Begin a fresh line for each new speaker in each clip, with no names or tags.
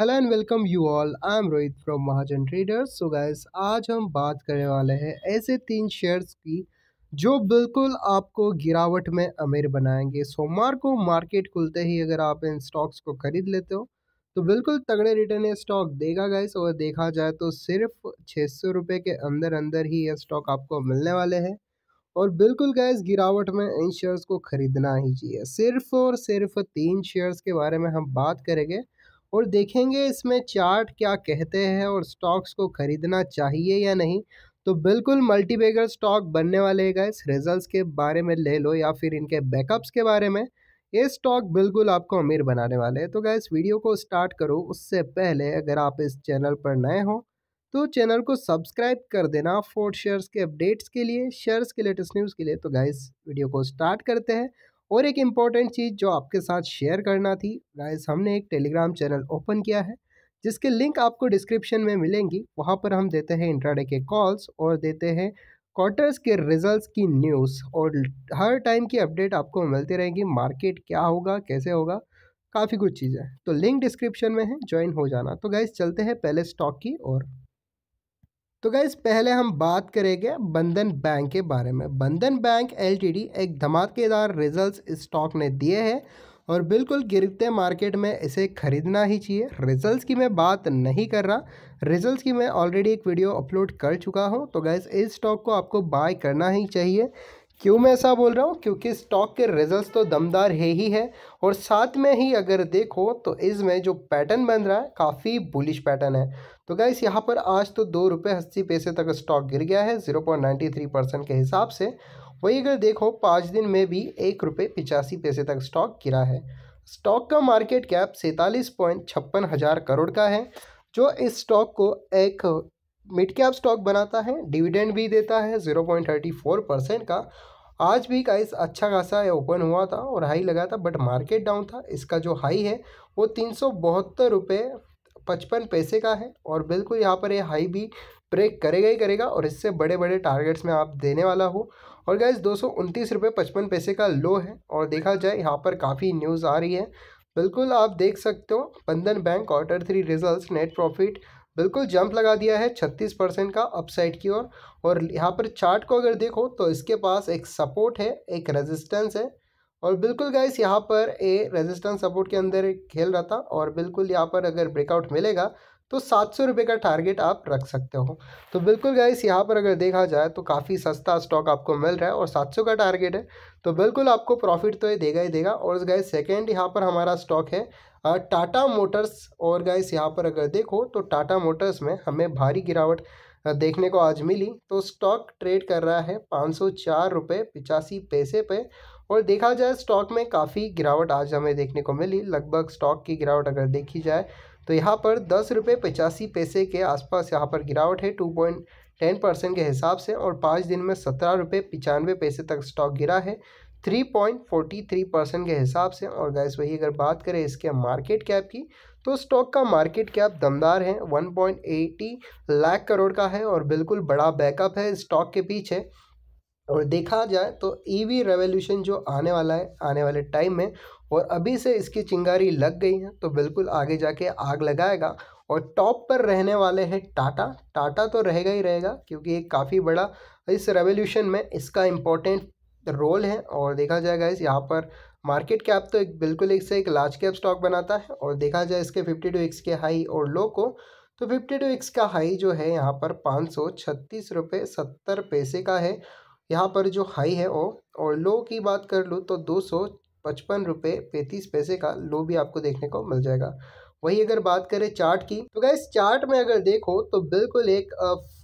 hello and welcome you all I am Rohit from Mahajan traders so guys आज हम बात करने वाले हैं ऐसे तीन शेयर्स की जो बिल्कुल आपको गिरावट में अमीर बनाएंगे सोमवार को मार्केट खुलते ही अगर आप इन स्टॉक्स को खरीद लेते हो तो बिल्कुल तगड़े रिटर्न ये स्टॉक देगा गाइस और देखा जाए तो सिर्फ छः सौ रुपये के अंदर अंदर ही ये स्टॉक आपको मिलने वाले हैं और बिल्कुल गैस गिरावट में इन शेयर्स को ख़रीदना ही चाहिए सिर्फ और सिर्फ तीन शेयर्स के बारे में हम बात करेंगे और देखेंगे इसमें चार्ट क्या कहते हैं और स्टॉक्स को ख़रीदना चाहिए या नहीं तो बिल्कुल मल्टीबेगर स्टॉक बनने वाले है इस रिजल्ट के बारे में ले लो या फिर इनके बैकअप्स के बारे में ये स्टॉक बिल्कुल आपको अमीर बनाने वाले हैं तो गैस वीडियो को स्टार्ट करो उससे पहले अगर आप इस चैनल पर नए हो तो चैनल को सब्सक्राइब कर देना फोर्ट शेयर्स के अपडेट्स के लिए शेयर्स के लेटेस्ट न्यूज़ के लिए तो गाइस वीडियो को स्टार्ट करते हैं और एक इम्पॉर्टेंट चीज़ जो आपके साथ शेयर करना थी गाइस हमने एक टेलीग्राम चैनल ओपन किया है जिसके लिंक आपको डिस्क्रिप्शन में मिलेंगी वहाँ पर हम देते हैं इंट्राडे के कॉल्स और देते हैं क्वार्टर्स के रिजल्ट्स की न्यूज़ और हर टाइम की अपडेट आपको मिलती रहेगी मार्केट क्या होगा कैसे होगा काफ़ी कुछ चीज़ें तो लिंक डिस्क्रिप्शन में है ज्वाइन हो जाना तो गाइज चलते हैं पहले स्टॉक की और तो गैस पहले हम बात करेंगे बंधन बैंक के बारे में बंधन बैंक एलटीडी एक धमाकेदार रिजल्ट्स स्टॉक ने दिए हैं और बिल्कुल गिरते मार्केट में इसे ख़रीदना ही चाहिए रिजल्ट्स की मैं बात नहीं कर रहा रिजल्ट्स की मैं ऑलरेडी एक वीडियो अपलोड कर चुका हूँ तो गैस इस स्टॉक को आपको बाय करना ही चाहिए क्यों मैं ऐसा बोल रहा हूँ क्योंकि स्टॉक के रिजल्ट्स तो दमदार है ही है और साथ में ही अगर देखो तो इसमें जो पैटर्न बन रहा है काफ़ी बुलिश पैटर्न है तो गाइस यहाँ पर आज तो दो रुपये अस्सी पैसे तक स्टॉक गिर गया है zero point ninety three percent के हिसाब से वही अगर देखो पाँच दिन में भी एक रुपये पिचासी पैसे तक स्टॉक गिरा है स्टॉक का मार्केट कैप सैंतालीस पॉइंट छप्पन हज़ार करोड़ का है जो इस स्टॉक को एक मिड कैप स्टॉक बनाता है डिविडेंड भी देता है zero point thirty four percent का आज भी गाइस अच्छा खासा ओपन हुआ था और हाई लगा था बट मार्केट डाउन था इसका जो हाई है वो तीन सौ बहत्तर रुपये पचपन पैसे का है और बिल्कुल यहाँ पर ये हाई भी ब्रेक करेगा ही करेगा और इससे बड़े बड़े टारगेट्स में आप देने वाला हो और गाइस दो सौ उनतीस रुपये पचपन पैसे का लो है और देखा जाए यहाँ पर काफ़ी न्यूज़ आ रही है बिल्कुल आप देख सकते हो Bandhan bank quarter three result net profit बिल्कुल जंप लगा दिया है छत्तीस परसेंट का अपसाइड की ओर और, और यहाँ पर चार्ट को अगर देखो तो इसके पास एक सपोर्ट है एक रेजिस्टेंस है और बिल्कुल गाइस यहाँ पर ए रेजिस्टेंस सपोर्ट के अंदर खेल रहा था और बिल्कुल यहाँ पर अगर ब्रेकआउट मिलेगा तो सात सौ रुपये का टारगेट आप रख सकते हो तो बिल्कुल गाइस यहाँ पर अगर देखा जाए तो काफ़ी सस्ता स्टॉक आपको मिल रहा है और सात सौ का टारगेट है तो बिल्कुल आपको प्रॉफिट तो ये देगा ही देगा और गाइस सेकेंड यहाँ पर हमारा स्टॉक है टाटा मोटर्स और गाइस यहाँ पर अगर देखो तो टाटा मोटर्स में हमें भारी गिरावट देखने को आज मिली तो स्टॉक ट्रेड कर रहा है पाँच सौ चार रुपये पिचासी पैसे पे और देखा जाए स्टॉक में काफ़ी गिरावट आज हमें देखने को मिली लगभग स्टॉक की गिरावट अगर देखी जाए तो यहाँ पर दस रुपये पचासी पैसे के आसपास यहाँ पर गिरावट है टू पॉइंट टेन परसेंट के हिसाब से और पाँच दिन में सत्रह रुपये पचानवे पैसे तक स्टॉक गिरा है three point forty three percent के हिसाब से और गैस वही अगर बात करें इसके मार्केट कैप की तो स्टॉक का मार्केट कैप दमदार है one point eighty lakh crore का है और बिल्कुल बड़ा बैकअप है स्टॉक के पीछे और देखा जाए तो ईवी e रेवोल्यूशन जो आने वाला है आने वाले टाइम में और अभी से इसकी चिंगारी लग गई है तो बिल्कुल आगे जाके आग लगाएगा और टॉप पर रहने वाले हैं टाटा टाटा तो रहेगा ही रहेगा क्योंकि एक काफ़ी बड़ा इस रेवोल्यूशन में इसका इम्पोर्टेंट रोल है और देखा जाएगा इस यहाँ पर मार्केट कैप तो एक बिल्कुल एक से एक लार्ज कैप स्टॉक बनाता है और देखा जाए इसके फिफ्टी टू एक्स के हाई और लो को तो फिफ्टी टू एक्स का हाई जो है यहाँ पर पाँच सौ छत्तीस रुपये सत्तर पैसे का है यहाँ पर जो हाई है वो और लो की बात कर लूँ तो दो सौ पचपन रुपये पैंतीस पैसे का लो भी आपको देखने को मिल जाएगा वही अगर बात करें चार्ट की तो क्या चार्ट में अगर देखो तो बिल्कुल एक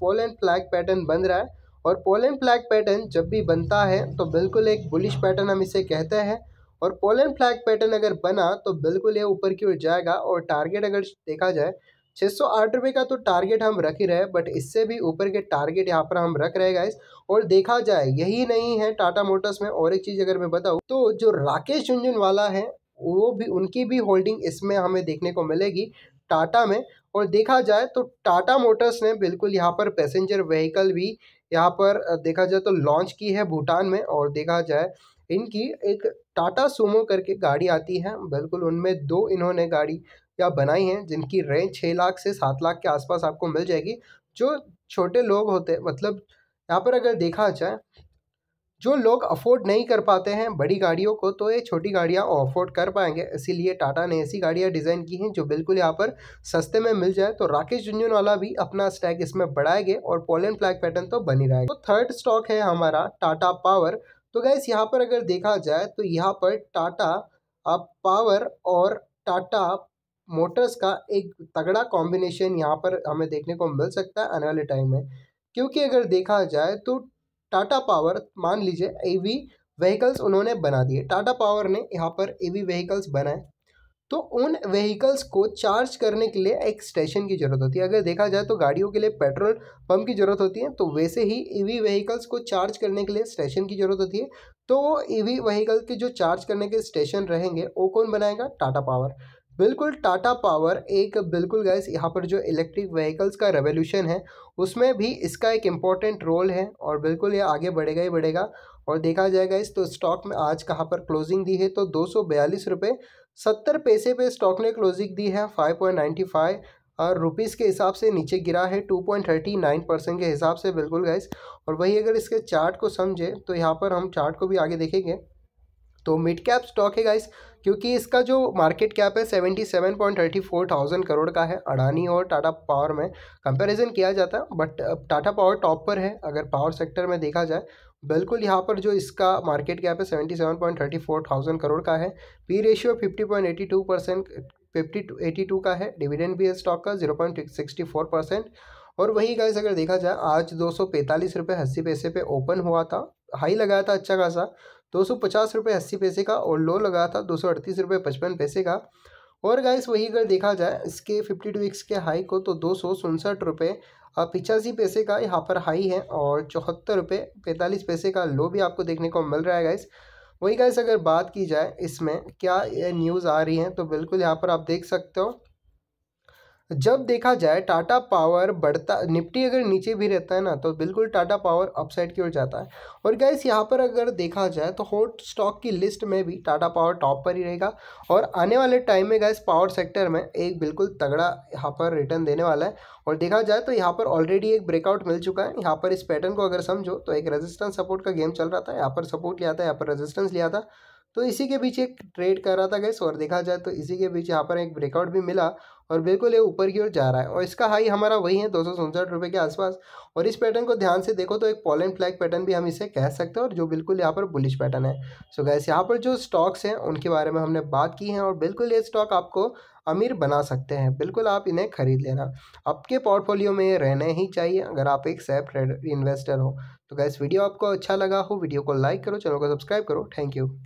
फॉल एंड फ्लैग पैटर्न बन रहा है और पोल एंड फ्लैग पैटर्न जब भी बनता है तो बिल्कुल एक बुलिश पैटर्न हम इसे कहते हैं और पोल एंड फ्लैग पैटर्न अगर बना तो बिल्कुल ये ऊपर की ओर जाएगा और टारगेट अगर देखा जाए 608 सौ आठ का तो टारगेट हम रख ही रहे बट इससे भी ऊपर के टारगेट यहाँ पर हम रख रहे गाइस और देखा जाए यही नहीं है टाटा मोटर्स में और एक चीज़ अगर मैं बताऊँ तो जो राकेश झुंझुनवाला है वो भी उनकी भी होल्डिंग इसमें हमें देखने को मिलेगी टाटा में और देखा जाए तो टाटा मोटर्स ने बिल्कुल यहाँ पर पैसेंजर व्हीकल भी यहाँ पर देखा जाए तो लॉन्च की है भूटान में और देखा जाए इनकी एक टाटा सुमो करके गाड़ी आती है बिल्कुल उनमें दो इन्होंने गाड़ी या बनाई हैं जिनकी रेंज छः लाख से सात लाख के आसपास आपको मिल जाएगी जो छोटे लोग होते हैं मतलब यहाँ पर अगर देखा जाए जो लोग अफोर्ड नहीं कर पाते हैं बड़ी गाड़ियों को तो ये छोटी गाड़ियाँ अफोर्ड कर पाएंगे इसीलिए टाटा ने ऐसी गाड़ियाँ डिज़ाइन की हैं जो बिल्कुल यहाँ पर सस्ते में मिल जाए तो राकेश झुंझुन वाला भी अपना स्टैक इसमें बढ़ाएंगे और पोलन फ्लैग पैटर्न तो बनी रहेगा तो थर्ड स्टॉक है हमारा टाटा पावर तो गैस यहाँ पर अगर देखा जाए तो यहाँ पर टाटा पावर और टाटा मोटर्स का एक तगड़ा कॉम्बिनेशन यहाँ पर हमें देखने को मिल सकता है आने वाले टाइम में क्योंकि अगर देखा जाए तो टाटा पावर मान लीजिए ए वी व्हीकल्स उन्होंने बना दिए टाटा पावर ने यहाँ पर ए वी व्हीकल्स बनाए तो उन व्हीकल्स को चार्ज करने के लिए एक स्टेशन की ज़रूरत होती है अगर देखा जाए तो गाड़ियों के लिए पेट्रोल पंप की ज़रूरत होती है तो वैसे ही ईवी व्हीकल्स को चार्ज करने के लिए स्टेशन की ज़रूरत होती है तो वो वी व्हीकल के जो चार्ज करने के स्टेशन रहेंगे वो कौन बनाएगा टाटा पावर बिल्कुल टाटा पावर एक बिल्कुल गैस यहाँ पर जो इलेक्ट्रिक व्हीकल्स का रेवोल्यूशन है उसमें भी इसका एक इम्पॉर्टेंट रोल है और बिल्कुल ये आगे बढ़ेगा ही बढ़ेगा और देखा जाएगा इस तो स्टॉक में आज कहाँ पर क्लोजिंग दी है तो दो सौ बयालीस रुपये सत्तर पैसे पे स्टॉक ने क्लोजिंग दी है फाइव पॉइंट नाइन्टी फाइव और रुपीज़ के हिसाब से नीचे गिरा है two point thirty nine percent के हिसाब से बिल्कुल गैस और वही अगर इसके चार्ट को समझे तो यहाँ पर हम चार्ट को भी आगे देखेंगे तो मिड कैप स्टॉक है गाइस क्योंकि इसका जो मार्केट कैप है seventy seven point thirty four thousand crore का है अडानी और टाटा पावर में कंपैरिजन किया जाता है बट टाटा पावर टॉप पर है अगर पावर सेक्टर में देखा जाए बिल्कुल यहाँ पर जो इसका मार्केट कैप है seventy seven point thirty four thousand crore का है P ratio fifty point eighty two percent fifty two eighty two का है डिविडेंड भी है स्टॉक का zero point sixty four percent और वही गाइस अगर देखा जाए आज दो सौ पैंतालीस रुपये अस्सी पैसे पे ओपन हुआ था हाई लगाया था अच्छा खासा दो सौ पचास रुपये अस्सी पैसे का और लो लगा था दो सौ अड़तीस रुपये पचपन पैसे का और गाइस वही अगर देखा जाए इसके फिफ्टी टू वीक्स के हाई को तो दो सौ उनसठ रुपये पिचासी पैसे का यहाँ पर हाई है और चौहत्तर रुपये पैंतालीस पैसे का लो भी आपको देखने को मिल रहा है गाइस वही गाइस अगर बात की जाए इसमें क्या न्यूज़ आ रही है तो बिल्कुल यहाँ पर आप देख सकते हो जब देखा जाए टाटा पावर बढ़ता निफ्टी अगर नीचे भी रहता है ना तो बिल्कुल टाटा पावर अपसाइड की ओर जाता है और गैस यहाँ पर अगर देखा जाए तो हॉट स्टॉक की लिस्ट में भी टाटा पावर टॉप पर ही रहेगा और आने वाले टाइम में गैस पावर सेक्टर में एक बिल्कुल तगड़ा यहाँ पर रिटर्न देने वाला है और देखा जाए तो यहाँ पर ऑलरेडी एक ब्रेकआउट मिल चुका है यहाँ पर इस पैटर्न को अगर समझो तो एक रेजिस्टेंस सपोर्ट का गेम चल रहा था यहाँ पर सपोर्ट लिया था यहाँ पर रेजिस्टेंस लिया था तो इसी के बीच एक ट्रेड कर रहा था गैस और देखा जाए तो इसी के बीच यहाँ पर एक ब्रेकआउट भी मिला और बिल्कुल ये ऊपर की ओर जा रहा है और इसका हाई हमारा वही है दो सौ के आसपास और इस पैटर्न को ध्यान से देखो तो एक पॉलन फ्लैग पैटर्न भी हम इसे कह सकते हैं और जो बिल्कुल यहाँ पर बुलिश पैटर्न है सो गैस यहाँ पर जो स्टॉक्स हैं उनके बारे में हमने बात की है और बिल्कुल ये स्टॉक आपको अमीर बना सकते हैं बिल्कुल आप इन्हें खरीद लेना आपके पोर्टफोलियो में रहने ही चाहिए अगर आप एक सेफ ट्रेडर इन्वेस्टर हो तो गैस वीडियो आपको अच्छा लगा हो वीडियो को लाइक करो चैनल को सब्सक्राइब करो थैंक यू